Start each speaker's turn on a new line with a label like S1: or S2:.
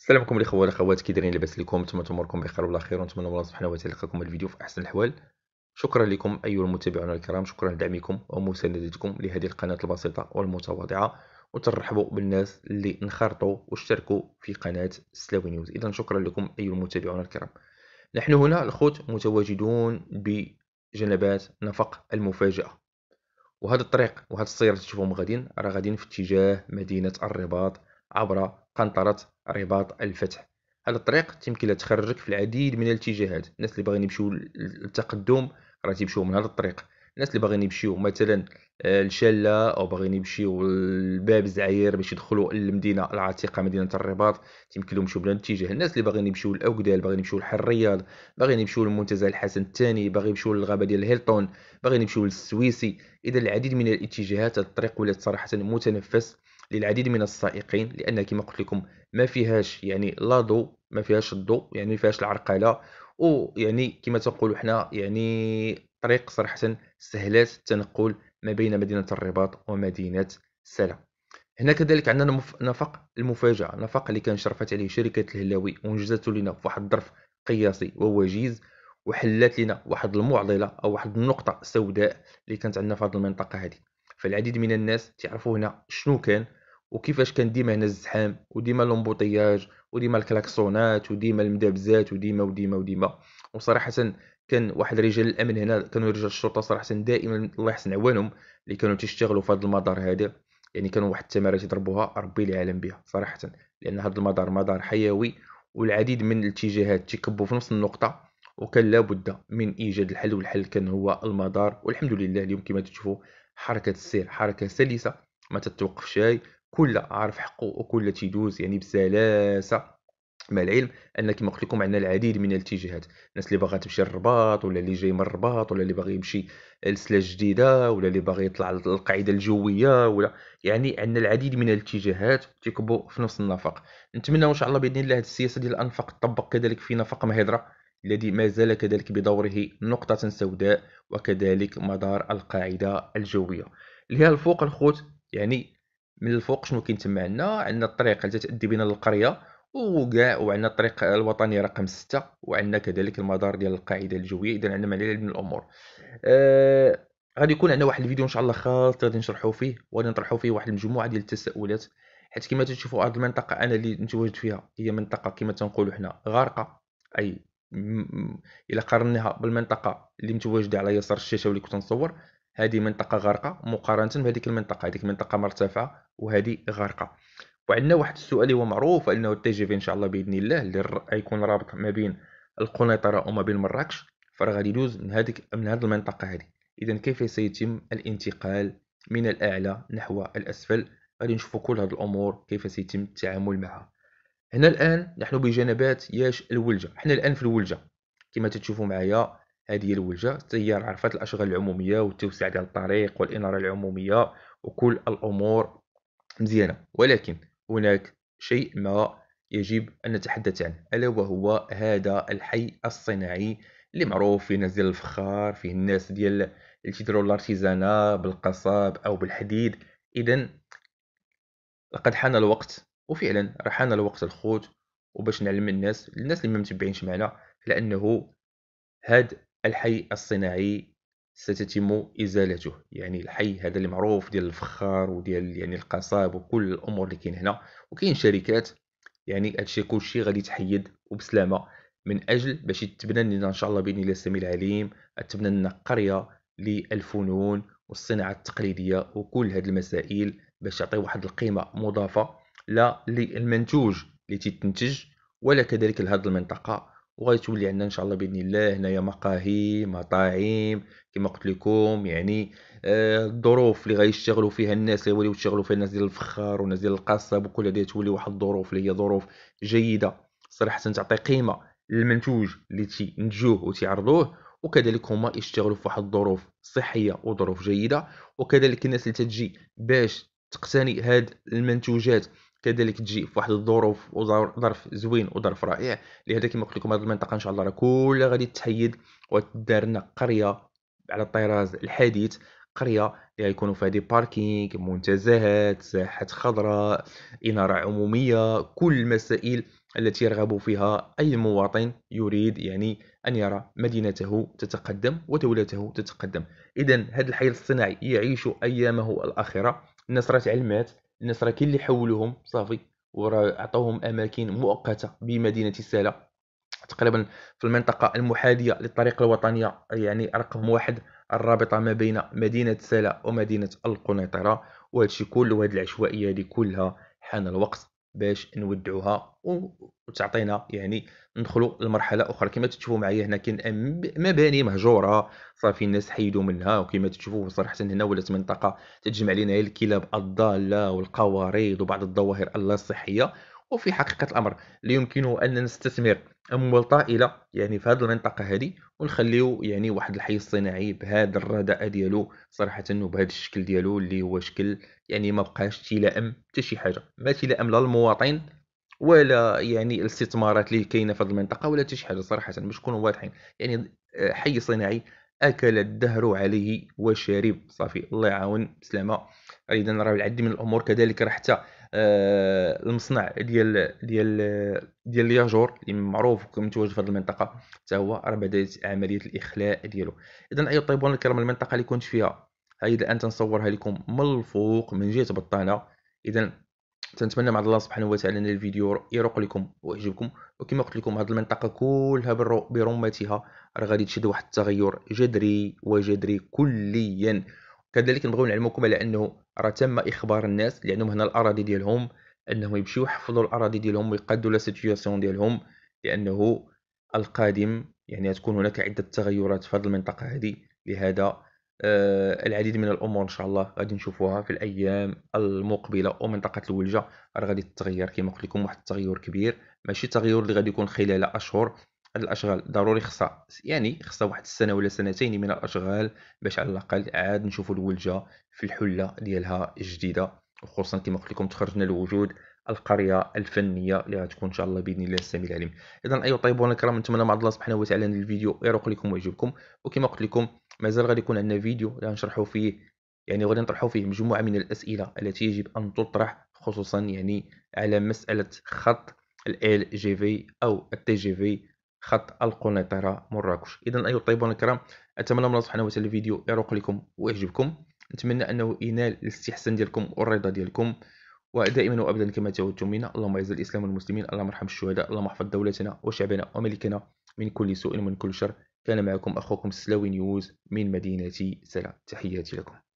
S1: السلام عليكم الاخوه والاخوات كي دايرين لاباس لكم نتمنى تمركم بخير وعلى خير ونتمنى الله سبحانه وتعالى يلقاكم الفيديو في احسن الاحوال شكرا لكم ايها المتابعون الكرام شكرا لدعمكم ومساندتكم لهذه القناه البسيطه والمتواضعه وترحبوا بالناس اللي انخرطوا واشتركوا في قناه سلاوي نيوز اذا شكرا لكم ايها المتابعون الكرام نحن هنا الخوت متواجدون بجنبات نفق المفاجاه وهذا الطريق وهذا السير اللي تشوفوهم غاديين راه غاديين في اتجاه مدينه الرباط عبر قنطره رباط الفتح هذا الطريق لها تخرجك في العديد من الاتجاهات الناس اللي باغيين يمشيو للتقدم راه تيمشيو من هذا الطريق الناس اللي باغيين يمشيو مثلا الشلة آه، او باغيين يمشيو لباب الزعير باش يدخلوا للمدينه العتيقه مدينه الرباط تيمكن لهم يمشيو بلا الاتجاه الناس اللي باغيين يمشيو لاوكدال باغيين يمشيو لحر الرياض باغيين يمشيو لمنتزه الحسن الثاني باغيين يمشيو للغابه ديال هيلتون باغيين يمشيو للسويسي اذا العديد من الاتجاهات الطريق ولات صراحه متنفس للعديد من السائقين لان كما قلت لكم ما فيهاش يعني لا ضوء ما فيهاش الضوء يعني ما فيهاش العرقله ويعني كما تنقولوا حنا يعني طريق صراحه سهلات التنقل ما بين مدينه الرباط ومدينه سلا هنا كذلك عندنا نفق المفاجاه نفق اللي كان شرفت عليه شركه الهلاوي وانجزته لنا في واحد الظرف قياسي ووجيز وحلات لنا واحد المعضله او واحد النقطه سوداء اللي كانت عندنا في هذه المنطقه هذه فالعديد من الناس تعرفوا هنا شنو كان وكيفاش كان ديما هنا الزحام وديما لومبوطياج وديما الكلاكسونات وديما المدابزات وديما وديما وديما وصراحه كان واحد رجال الامن هنا كانوا رجال الشرطه صراحه دائما الله يحسن عوانهم اللي كانوا تيشتغلوا في هذا المدار هذا يعني كانوا واحد التمارات يضربوها ربي العالم بها صراحه لان هذا المدار مدار حيوي والعديد من الاتجاهات تيكبوا في نفس النقطه وكان لابد من ايجاد الحل والحل كان هو المدار والحمد لله اليوم كما تشوفوا حركه السير حركه سلسه ما تتوقف شيء كل عارف حقه وكل تيدوز يعني بسلاسه مع العلم ان كما قلت لكم عندنا العديد من الاتجاهات الناس اللي باغا تمشي للرباط ولا اللي جاي من الرباط ولا اللي باغي يمشي لسلا جديده ولا اللي باغي يطلع للقاعده الجويه ولا يعني عندنا العديد من الاتجاهات تيكبو في نفس النفق نتمنى ان شاء الله باذن الله هذه السياسه ديال الانفاق تطبق كذلك في نفق مهضره الذي ما زال كذلك بدوره نقطه سوداء وكذلك مدار القاعده الجويه لها الفوق الخوت يعني من الفوق شنو كاين تما عندنا عندنا الطريق اللي تتادي بنا للقريه وكاع وعندنا الطريق الوطني رقم ستة وعندنا كذلك المدار ديال القاعده الجويه اذا عندنا مليان من الامور آه غادي يكون عندنا واحد الفيديو ان شاء الله خاص غادي نشرحوا فيه وغادي نطرحوا فيه واحد المجموعه ديال التساؤلات حيت كما تشوفوا هذه المنطقه انا اللي نتواجد فيها هي منطقه كما تنقولوا حنا غارقه اي الى قارناها بالمنطقه اللي متواجده على يسار الشاشه واللي كنت نصور هذه منطقه غارقه مقارنه بهذيك المنطقه هذيك المنطقه مرتفعه وهذه غارقه وعندنا واحد السؤال اللي هو معروف انه التي جي في ان شاء الله باذن الله اللي غيكون رابط ما بين القنيطره وما بين مراكش فراه غادي يدوز من هذيك من هذه المنطقه هذه اذا كيف سيتم الانتقال من الاعلى نحو الاسفل غادي نشوفوا كل هذه الامور كيف سيتم التعامل معها هنا الان نحن بجنبات ياش الولجه حنا الان في الولجه كما تشوفوا معايا هذه هي الولجه السياره عرفات الاشغال العموميه والتوسع ديال الطريق والاناره العموميه وكل الامور مزيانة ولكن هناك شيء ما يجب أن نتحدث عنه ألا وهو هذا الحي الصناعي اللي معروف فيه ناس ديال الفخار فيه الناس ديال اللي تيديروا الارتيزانا بالقصب أو بالحديد إذا لقد حان الوقت وفعلا راه حان الوقت الخوت وباش نعلم الناس الناس اللي ما متبعينش معنا على انه هاد الحي الصناعي ستتم ازالته يعني الحي هذا اللي معروف ديال الفخار وديال يعني القصاب وكل الامور اللي كاين هنا وكاين شركات يعني هادشي كلشي غادي تحيد وبسلامه من اجل باش تبنى لنا ان شاء الله باذن الله السميع العليم تبنى لنا قريه للفنون والصناعه التقليديه وكل هاد المسائل باش تعطي واحد القيمه مضافه لا للمنتوج اللي تتنتج ولا كذلك لهاد المنطقه وغيتولي عندنا ان شاء الله باذن الله هنايا مقاهي مطاعم كما قلت لكم يعني آه، الظروف اللي غيشتغلوا فيها الناس اللي يوليو يشتغلوا فيها الناس ديال الفخار والناس ديال القصب وكل هذه تولي واحد الظروف اللي هي ظروف جيده صراحه تعطي قيمه للمنتوج اللي تنتجوه وتعرضوه وكذلك هما يشتغلوا في واحد الظروف صحيه وظروف جيده وكذلك الناس اللي تجي باش تقتني هاد المنتوجات كذلك تجي في واحد الظروف وظرف زوين وظرف رائع لهذا كما قلت لكم هذه المنطقه ان شاء الله راه كلها غادي تحيد وتدار لنا قريه على الطراز الحديث قريه اللي غيكونوا فيها دي باركينغ منتزهات ساحات خضراء اناره عموميه كل المسائل التي يرغب فيها اي مواطن يريد يعني ان يرى مدينته تتقدم ودولته تتقدم اذا هذا الحي الصناعي يعيش ايامه الاخره الناس راه تعلمات الناس راه كاين اللي حولوهم صافي وراه عطاوهم اماكن مؤقته بمدينه سالا تقريبا في المنطقه المحاديه للطريق الوطنيه يعني رقم واحد الرابطه ما بين مدينه سالا ومدينه القنيطره وهادشي كله وهاد العشوائيه هادي كلها حان الوقت باش نودعوها وتعطينا يعني ندخلوا لمرحله اخرى كما تشوفوا معايا هنا كاين مباني مهجوره صافي الناس حيدوا منها وكما تشوفوا صراحه هنا ولات منطقه تجمع لنا الكلاب الضاله والقوارض وبعض الظواهر اللاصحيه وفي حقيقه الامر لا يمكن ان نستثمر اموال طائله يعني في هذه المنطقه هذه ونخليو يعني واحد الحي الصناعي بهذا الرداء ديالو صراحه وبهذا الشكل ديالو اللي هو شكل يعني ما بقاش تيلائم حتى شي حاجه ما تيلائم لا المواطن ولا يعني الاستثمارات اللي كاينه في هذه المنطقه ولا حتى شي حاجه صراحه باش نكونوا واضحين يعني حي صناعي اكل الدهر عليه وشرب صافي الله يعاون بسلامه ايضا راه العديد من الامور كذلك راه حتى آه، المصنع ديال ديال ديال الياجور اللي معروف متواجد في هذه المنطقه حتى هو راه بدات عمليه الاخلاء ديالو اذا ايها الطيبون الكرام المنطقه اللي كنت فيها هاي الان تنصورها لكم من الفوق من جهه بطانه اذا تنتمنى مع الله سبحانه وتعالى ان الفيديو يروق لكم ويعجبكم وكما قلت لكم هذه المنطقه كلها برمتها راه غادي تشهد واحد التغير جذري وجذري كليا كذلك نبغيو نعلمكم على انه راه تم اخبار الناس لانهم هنا الاراضي ديالهم انهم يمشيو يحفظوا الاراضي ديالهم ويقادوا لا سيتوياسيون ديالهم لانه القادم يعني تكون هناك عده تغيرات في هذه المنطقه هذه لهذا آه العديد من الامور ان شاء الله غادي نشوفوها في الايام المقبله ومنطقه الولجه راه غادي تتغير كما قلت لكم واحد التغير كبير ماشي تغير اللي غادي يكون خلال اشهر هاد الاشغال ضروري خصها يعني خصها واحد السنه ولا سنتين من الاشغال باش على الاقل عاد نشوفوا الولجه في الحله ديالها الجديده وخصوصا كما قلت لكم تخرجنا لوجود القريه الفنيه اللي غتكون ان شاء الله باذن الله السميع العليم اذا ايها الطيبون الكرام نتمنى مع الله سبحانه وتعالى ان الفيديو يروق لكم ويعجبكم وكما قلت لكم مازال غادي يكون عندنا فيديو اللي غنشرحوا فيه يعني غادي نطرحوا فيه مجموعه من الاسئله التي يجب ان تطرح خصوصا يعني على مساله خط ال جي في او التي جي في خط القنيطرة مراكش إذا أيها الطيبون الكرام أتمنى من الله سبحانه وتعالى الفيديو يروق لكم ويعجبكم نتمنى أنه ينال الاستحسان ديالكم والرضا ديالكم ودائما وابدا كما تعودتم منا اللهم اعز الاسلام والمسلمين اللهم ارحم الشهداء اللهم احفظ دولتنا وشعبنا وملكنا من كل سوء ومن كل شر كان معكم اخوكم السلاوي نيوز من مدينه سلا تحياتي لكم